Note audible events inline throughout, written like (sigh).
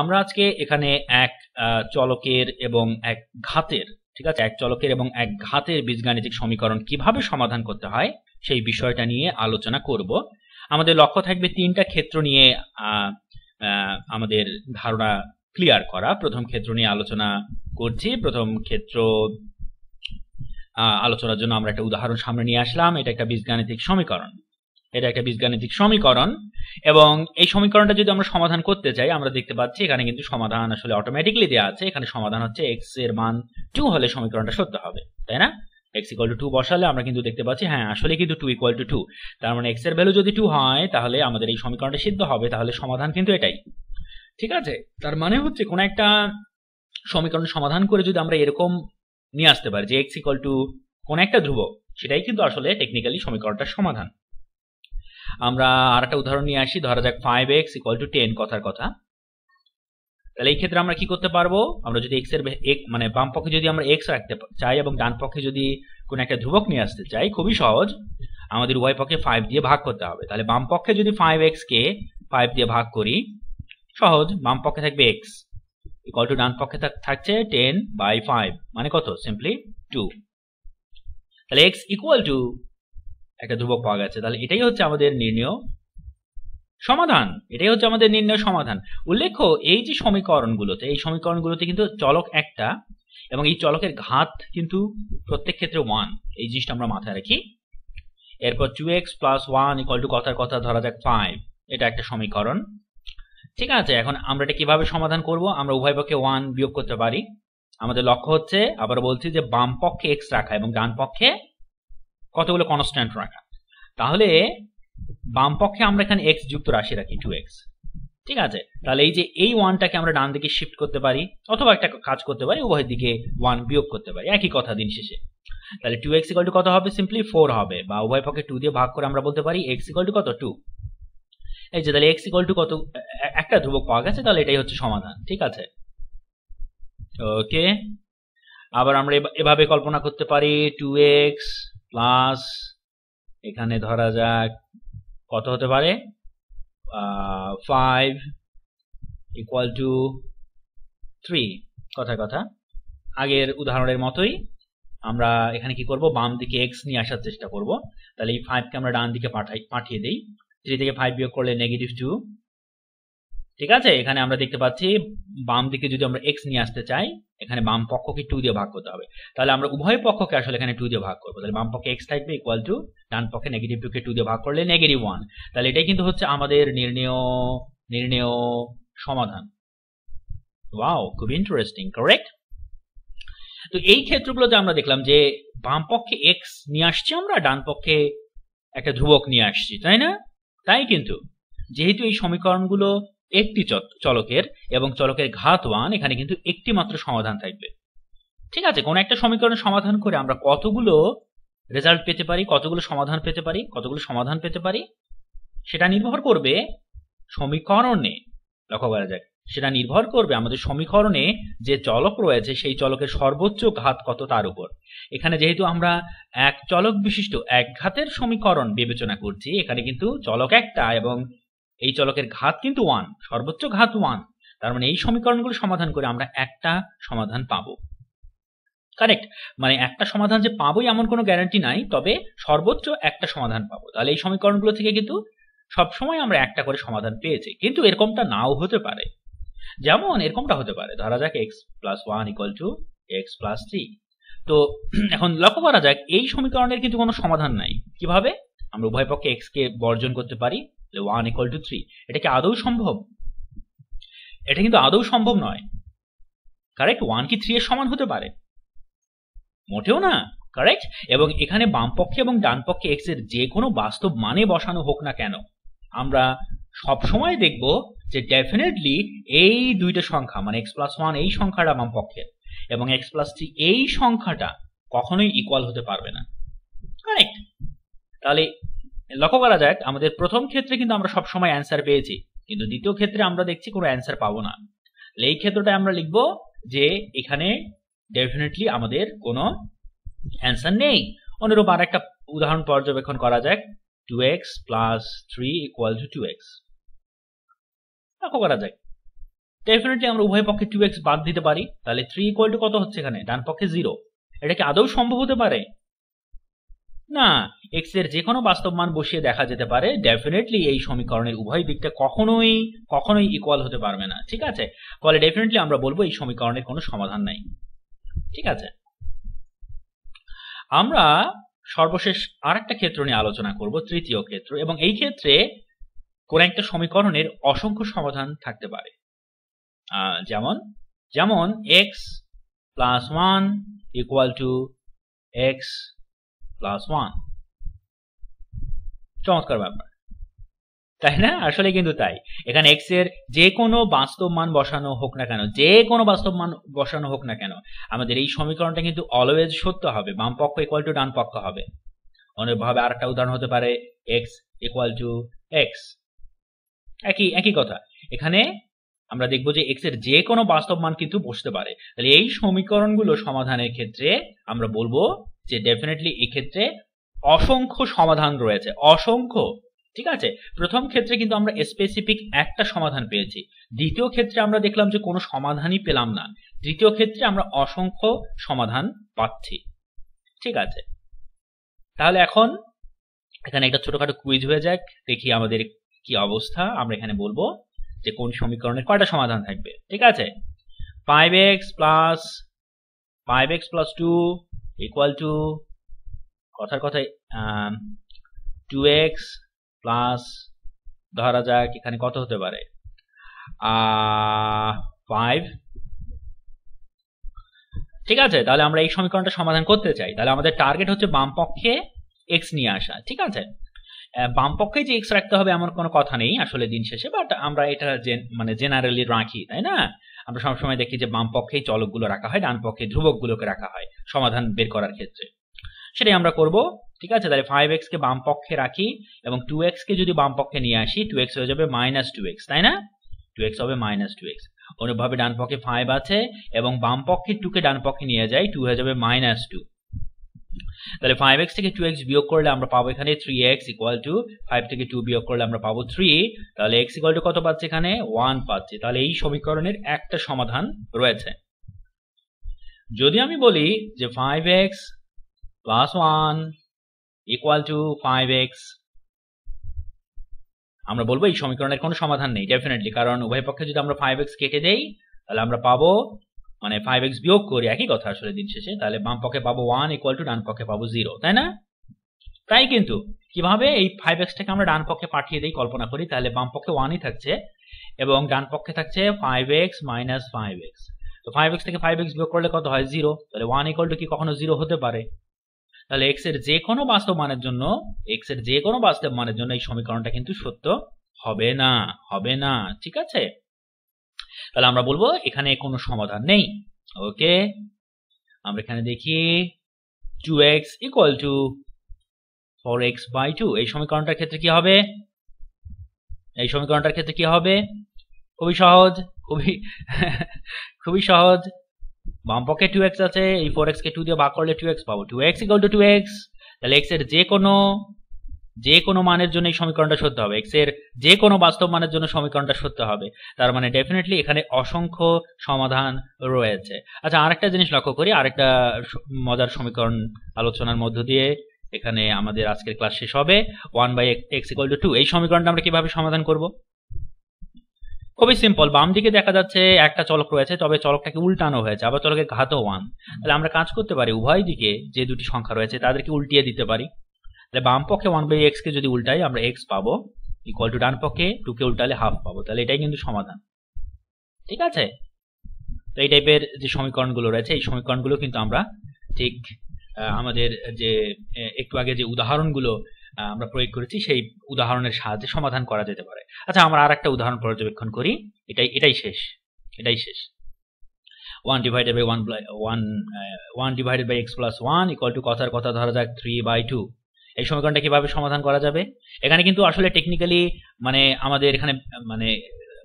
আমরা আজকে এখানে এক চলকের এবং এক ঘাতের ঠিক আছে এক চলকের এবং এক ঘাতের বীজগাণিতিক সমীকরণ কিভাবে সমাধান করতে হয় সেই বিষয়টা নিয়ে আলোচনা করব আমাদের লক্ষ্য থাকবে তিনটা ক্ষেত্র নিয়ে আমাদের ধারণা ক্লিয়ার করা প্রথম ক্ষেত্র নিয়ে আলোচনা করছি প্রথম ক্ষেত্র আলোচনার জন্য আমরা একটা উদাহরণ সামনে নিয়ে আসলাম এটা একটা বীজগাণিতিক সমীকরণ এটা একটা বীজগাণিতিক সমীকরণ এবং এই সমীকরণটা যদি আমরা সমাধান করতে চাই আমরা দেখতে পাচ্ছি এখানে কিন্তু সমাধান আসলে অটোমেটিকলি দেওয়া আছে এখানে সমাধান হচ্ছে x এর মান টু হলে সমীকরণটা সত্য হবে তাই না x ইকুয়াল টু টু বসালে আমরা কিন্তু দেখতে পাচ্ছি হ্যাঁ আসলে কিন্তু টু ইকুয়াল টু টু তার মানে এক্স এর ভ্যালু যদি টু হয় তাহলে আমাদের এই সমীকরণটা সিদ্ধ হবে তাহলে সমাধান কিন্তু এটাই ঠিক আছে তার মানে হচ্ছে কোনো একটা সমীকরণ সমাধান করে যদি আমরা এরকম নিয়ে আসতে পারি যে এক্স ইকুয়াল টু কোনো একটা ধ্রুব সেটাই কিন্তু আসলে টেকনিক্যালি সমীকরণটার সমাধান আমরা আর একটা উদাহরণ নিয়ে আসি ধরা যাক five X equal to ten কথার কথা তাহলে এই ক্ষেত্রে আমরা কি করতে পারবো আমরা যদি এক্স এর মানে বাম পক্ষে যদি আমরা এক্স রাখতে চাই এবং ডান পক্ষে যদি কোনো একটা ধ্রুবক নিয়ে আসতে চাই খুবই সহজ আমাদের ওয়াই পক্ষে ফাইভ দিয়ে ভাগ করতে হবে তাহলে বাম পক্ষে যদি ফাইভ এক্স কে ফাইভ দিয়ে ভাগ করি সহজ বাম পক্ষে থাকবে এক্স ইকুয়াল টু ডান পক্ষে থাকছে টেন বাই ফাইভ মানে কত সিম্পলি টু তাহলে এক্স ইকুয়াল টু একটা ধ্রুবক পাওয়া গেছে তাহলে এটাই হচ্ছে আমাদের নির্ণয় সমাধান এটাই হচ্ছে আমাদের নির্ণয় সমাধান উল্লেখ্য এই যে সমীকরণগুলোতে এই সমীকরণগুলোতে কিন্তু চলক একটা এবং এই চলকের ঘাত কিন্তু প্রত্যেক ক্ষেত্রে ওয়ান এই জিনিসটা আমরা মাথায় রাখি এরপর two X plus one equal to কথার কথা ধরা যাক ফাইভ এটা একটা সমীকরণ ঠিক আছে এখন আমরা এটা কিভাবে সমাধান করব আমরা উভয় পক্ষে ওয়ান বিয়োগ করতে পারি আমাদের লক্ষ্য হচ্ছে আবার বলছি যে বাম পক্ষে এক্স রাখা এবং ডান পক্ষে কতগুলো কনস্ট্যান্ট রাখা তাহলে বাম পক্ষে আমরা এখানে এক্স যুক্ত রাশি রাখি টু এক্স ঠিক আছে তাহলে এই যে এই ওয়ানটাকে আমরা ডান দিকে শিফট করতে পারি অথবা একটা কাজ করতে পারি উভয় দিকে ওয়ান বিয়োগ করতে পারি একই কথা দিন শেষে তাহলে টু এক্স ইকাল টু কত হবে সিম্পলি ফোর হবে বা উভয় পক্ষে টু দিয়ে ভাগ করে আমরা বলতে পারি এক্স ইকাল টু কত টু এই যে তাহলে এক্স ইকাল টু কত একটা ধ্রুবক পাওয়া গেছে তাহলে এটাই হচ্ছে সমাধান ঠিক আছে ওকে আবার আমরা এভাবে কল্পনা করতে পারি টু এক্স প্লাস এখানে ধরা যাক কত হতে পারে ফাইভ ইকুয়াল টু থ্রি কথা কথা আগের উদাহরণের মতোই আমরা এখানে কি করব বাম দিকে এক্স নিয়ে আসার চেষ্টা করব তাহলে এই ফাইভকে আমরা ডান দিকে পাঠাই পাঠিয়ে দিই থ্রি থেকে ফাইভ বিয়োগ করলে নেগেটিভ টু ঠিক আছে এখানে আমরা দেখতে পাচ্ছি বাম দিকে যদি আমরা এক্স নিয়ে আসতে চাই এখানে বাম পক্ষকে টু দিয়ে ভাগ করতে হবে তাহলে আমরা উভয় পক্ষকে আসলে এখানে টু দিয়ে ভাগ করবো তাহলে বাম পক্ষে এক্স থাকবে ইকুয়াল টু ডান পক্ষে নেগেটিভ টুকে টু দিয়ে ভাগ করলে নেগেটিভ ওয়ান তাহলে এটাই কিন্তু হচ্ছে আমাদের নির্ণয় নির্ণয় সমাধান ওয়াও খুব ইন্টারেস্টিং কারেক্ট তো এই ক্ষেত্রগুলোতে আমরা দেখলাম যে বাম পক্ষে এক্স নিয়ে আসছি আমরা ডান পক্ষে একটা ধ্রুবক নিয়ে আসছি তাই না তাই কিন্তু যেহেতু এই সমীকরণগুলো একটি চলকের এবং চলকের ঘাত ওয়ান এখানে কিন্তু একটি মাত্র সমাধান থাকবে ঠিক আছে কোনো একটা সমীকরণের সমাধান করে আমরা কতগুলো রেজাল্ট পেতে পারি কতগুলো সমাধান পেতে পারি কতগুলো সমাধান পেতে পারি সেটা নির্ভর করবে সমীকরণে লক্ষ্য করা যাক সেটা নির্ভর করবে আমাদের সমীকরণে যে চলক রয়েছে সেই চলকের সর্বোচ্চ ঘাত কত তার উপর এখানে যেহেতু আমরা এক চলক বিশিষ্ট এক ঘাতের সমীকরণ বিবেচনা করছি এখানে কিন্তু চলক একটা এবং এই চলকের ঘাত কিন্তু ওয়ান সর্বোচ্চ ঘাত ওয়ান তার মানে এই সমীকরণগুলো সমাধান করে আমরা একটা সমাধান পাবো কারেক্ট মানে একটা সমাধান যে পাবোই এমন কোনো গ্যারান্টি নাই তবে সর্বোচ্চ একটা সমাধান পাবো তাহলে এই সমীকরণগুলো থেকে কিন্তু সবসময় আমরা একটা করে সমাধান পেয়েছি কিন্তু এরকমটা নাও হতে পারে যেমন এরকমটা হতে পারে ধরা যাক X plus one equal to X plus three তো (clears throat) এখন লক্ষ্য করা যাক এই সমীকরণের কিন্তু কোনো সমাধান নাই কিভাবে আমরা উভয় পক্ষে এক্স কে বর্জন করতে পারি ওয়ান ইকুয়াল টু থ্রি এটা কি আদৌ সম্ভব এটা কিন্তু আদৌ সম্ভব নয় কারেক্ট ওয়ান কি থ্রি এর সমান হতে পারে মোটেও না কারেক্ট এবং এখানে বামপক্ষে এবং ডানপক্ষে এক্স এর যে কোনো বাস্তব মানে বসানো হোক না কেন আমরা সবসময় দেখব যে ডেফিনেটলি এই দুইটা সংখ্যা মানে এক্স প্লাস ওয়ান এই সংখ্যাটা বামপক্ষের এবং এক্স প্লাস থ্রি এই সংখ্যাটা কখনোই ইকুয়াল হতে পারবে না কারেক্ট তাহলে লক্ষ্য করা যাক আমাদের প্রথম ক্ষেত্রে কিন্তু আমরা সবসময় অ্যান্সার পেয়েছি কিন্তু দ্বিতীয় ক্ষেত্রে আমরা দেখছি কোনো অ্যান্সার পাবো না এই ক্ষেত্রটা আমরা লিখব যে এখানে ডেফিনেটলি আমাদের কোনো অ্যান্সার নেই অনুরূপ আর একটা উদাহরণ পর্যবেক্ষণ করা যাক two X plus three equal to two এক্স লক্ষ্য করা যাক ডেফিনেটলি আমরা উভয় পক্ষে টু এক্স বাদ দিতে পারি তাহলে থ্রি ইকুয়াল টু কত হচ্ছে এখানে ডান পক্ষে জিরো এটা কি আদৌ সম্ভব হতে পারে না এক্স এর যে কোনো বাস্তব মান বসিয়ে দেখা যেতে পারে ডেফিনেটলি এই সমীকরণের উভয় দিকটা কখনোই কখনোই ইকুয়াল হতে পারবে না ঠিক আছে ফলে ডেফিনেটলি আমরা বলবো এই সমীকরণের কোনো সমাধান নাই ঠিক আছে আমরা সর্বশেষ আর একটা ক্ষেত্র নিয়ে আলোচনা করব তৃতীয় ক্ষেত্র এবং এই ক্ষেত্রে কোন একটা সমীকরণের অসংখ্য সমাধান থাকতে পারে যেমন যেমন X plus one equal to X plus one চমৎকার ব্যাপার তাই না আসলে কিন্তু তাই এখানে এক্স এর যে কোনো বাস্তব মান বসানো হোক না কেন যে কোনো বাস্তব মান বসানো হোক না কেন আমাদের এই সমীকরণটা কিন্তু অলওয়েজ সত্য হবে বাম পক্ষ ইকুয়াল টু ডান পক্ষ হবে অনেকভাবে আর একটা উদাহরণ হতে পারে এক্স ইকুয়াল টু এক্স একই একই কথা এখানে আমরা দেখব যে এক্স এর যে কোনো বাস্তব মান কিন্তু বসতে পারে তাহলে এই সমীকরণগুলো সমাধানের ক্ষেত্রে আমরা বলবো যে ডেফিনেটলি এক্ষেত্রে অসংখ্য সমাধান রয়েছে অসংখ্য ঠিক আছে প্রথম ক্ষেত্রে কিন্তু আমরা স্পেসিফিক একটা সমাধান পেয়েছি দ্বিতীয় ক্ষেত্রে আমরা দেখলাম যে কোনো সমাধানই পেলাম না তৃতীয় ক্ষেত্রে আমরা অসংখ্য সমাধান পাচ্ছি ঠিক আছে তাহলে এখন এখানে একটা ছোটখাটো কুইজ হয়ে যাক দেখি আমাদের কি অবস্থা আমরা এখানে বলবো যে কোন সমীকরণের কয়টা সমাধান থাকবে ঠিক আছে five X plus five X plus two equal to কথার কথায় টু এক্স প্লাস ধরা যাক এখানে কত হতে পারে ফাইভ ঠিক আছে তাহলে আমরা এই সমীকরণটা সমাধান করতে চাই তাহলে আমাদের টার্গেট হচ্ছে বামপক্ষে এক্স নিয়ে আসা ঠিক আছে বামপক্ষে যে এক্স রাখতে হবে এমন কোনো কথা নেই আসলে দিন শেষে বাট আমরা এটা মানে জেনারেলি রাখি তাই না আমরা সবসময় দেখি যে বাম পক্ষেই চলকগুলো রাখা হয় ডান পক্ষে ধ্রুবকগুলোকে রাখা হয় সমাধান বের করার ক্ষেত্রে সেটাই আমরা করব ঠিক আছে তাহলে ফাইভ কে বাম পক্ষে রাখি এবং টু এক্স কে যদি বাম পক্ষে নিয়ে আসি টু এক্স হয়ে যাবে মাইনাস টু এক্স তাই না টু এক্স হবে মাইনাস টু এক্স অনুভাবে ডান পক্ষে ফাইভ আছে এবং বাম পক্ষে টুকে ডান পক্ষে নিয়ে যাই টু হয়ে যাবে মাইনাস টু তাহলে ফাইভ এক্স থেকে টু এক্স বিয়োগ করলে আমরা পাবো এখানে three X equal to five থেকে টু বিয়োগ করলে আমরা পাবো থ্রি তাহলে এক্স টু কত পাচ্ছে এখানে ওয়ান পাচ্ছে তাহলে এই সমীকরণের একটা সমাধান রয়েছে যদি আমি বলি যে five X plus one equal to five X আমরা বলবো এই সমীকরণের কোনো সমাধান নেই ডেফিনেটলি কারণ উভয় পক্ষে যদি আমরা ফাইভ এক্স কেটে দেই তাহলে আমরা পাবো মানে ফাইভ এক্স বিয়োগ করি একই কথা আসলে দিন শেষে তাহলে বাম পক্ষে পাবো ওয়ান ইকুয়াল টু ডান পক্ষে পাবো জিরো তাই না তাই কিন্তু কিভাবে এই ফাইভ এক্সটাকে আমরা ডান পক্ষে পাঠিয়ে দিই কল্পনা করি তাহলে বাম পক্ষে ওয়ানই থাকছে এবং ডান পক্ষে থাকছে five X minus five X তো ফাইভ এক্স থেকে ফাইভ এক্স বিয়োগ করলে কত হয় জিরো তাহলে ওয়ান ইকুয়াল টু কি কখনো জিরো হতে পারে তাহলে এক্স এর যে কোনো বাস্তব মানের জন্য এক্স এর যে কোনো বাস্তব মানের জন্য এই সমীকরণটা কিন্তু সত্য হবে না হবে না ঠিক আছে তাহলে আমরা বলবো এখানে কোনো সমাধান নেই ওকে আমরা এখানে দেখি two X equal to four X by two এই সমীকরণটার ক্ষেত্রে কি হবে এই সমীকরণটার ক্ষেত্রে কি হবে খুবই সহজ খুবই (laughs) খুবই সহজ বাম পক্ষে টু এক্স আছে এই ফোর কে টু দিয়ে ভাগ করলে টু এক্স পাবো two X equal to two X তাহলে এক্স এর যে কোনো যে কোনো মানের জন্য এই সমীকরণটা সত্য হবে এক্স এর যে কোনো বাস্তব মানের জন্য সমীকরণটা সত্য হবে তার মানে ডেফিনেটলি এখানে অসংখ্য সমাধান রয়েছে আচ্ছা আরেকটা জিনিস লক্ষ্য করি আরেকটা মজার সমীকরণ আলোচনার মধ্য দিয়ে এখানে আমাদের আজকের ক্লাস শেষ হবে one by X equal to two এই সমীকরণটা আমরা কিভাবে সমাধান করব খুবই সিম্পল বাম দিকে দেখা যাচ্ছে একটা চলক রয়েছে তবে চলকটাকে উল্টানো হয়েছে আবার চলকের ঘাত ওয়ান তাহলে আমরা কাজ করতে পারি উভয় দিকে যে দুটি সংখ্যা রয়েছে তাদেরকে উল্টিয়ে দিতে পারি তাহলে বাম পক্ষে ওয়ান বাই এক্সকে যদি উল্টাই আমরা এক্স পাবো ইকুয়াল টু ডান পক্ষে টুকে উল্টালে হাফ পাবো তাহলে এটাই কিন্তু সমাধান ঠিক আছে তো এই টাইপের যে সমীকরণগুলো রয়েছে এই সমীকরণগুলো কিন্তু আমরা ঠিক আমাদের যে একটু আগে যে উদাহরণগুলো আমরা প্রয়োগ করেছি সেই উদাহরণের সাহায্যে সমাধান করা যেতে পারে আচ্ছা আমরা আর একটা উদাহরণ পর্যবেক্ষণ করি এটাই এটাই শেষ এটাই শেষ one divided by one one one divided by X plus one equal to কথার কথা ধরা যাক থ্রি বাই টু এই সমীকরণটা কিভাবে সমাধান করা যাবে এখানে কিন্তু আসলে টেকনিক্যালি মানে আমাদের এখানে মানে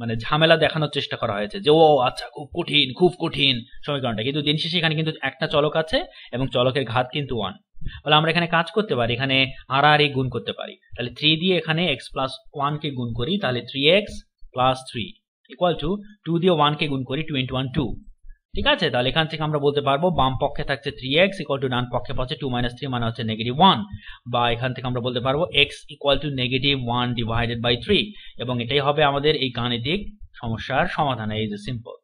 মানে ঝামেলা দেখানোর চেষ্টা করা হয়েছে যে ও আচ্ছা খুব কঠিন খুব কঠিন সমীকরণটা কিন্তু দিন শেষে এখানে কিন্তু একটা চলক আছে এবং চলকের ঘাত কিন্তু ওয়ান তাহলে আমরা এখানে কাজ করতে পারি এখানে আর আর গুণ করতে পারি তাহলে থ্রি দিয়ে এখানে এক্স প্লাস ওয়ানকে গুণ করি তাহলে three X plus three equal to two দিয়ে ওয়ানকে গুণ করি টু ইন্টু ওয়ান টু ঠিক আছে তাহলে এখান থেকে আমরা বলতে পারবো বাম পক্ষে থাকছে থ্রি এক্স ইকুয়াল টু ডান পক্ষে পাচ্ছে টু মাইনাস থ্রি মানে হচ্ছে নেগেটিভ ওয়ান বা এখান থেকে আমরা বলতে পারবো X equal to negative one divided by three এবং এটাই হবে আমাদের এই গাণিতিক সমস্যার সমাধান এই যে সিম্পল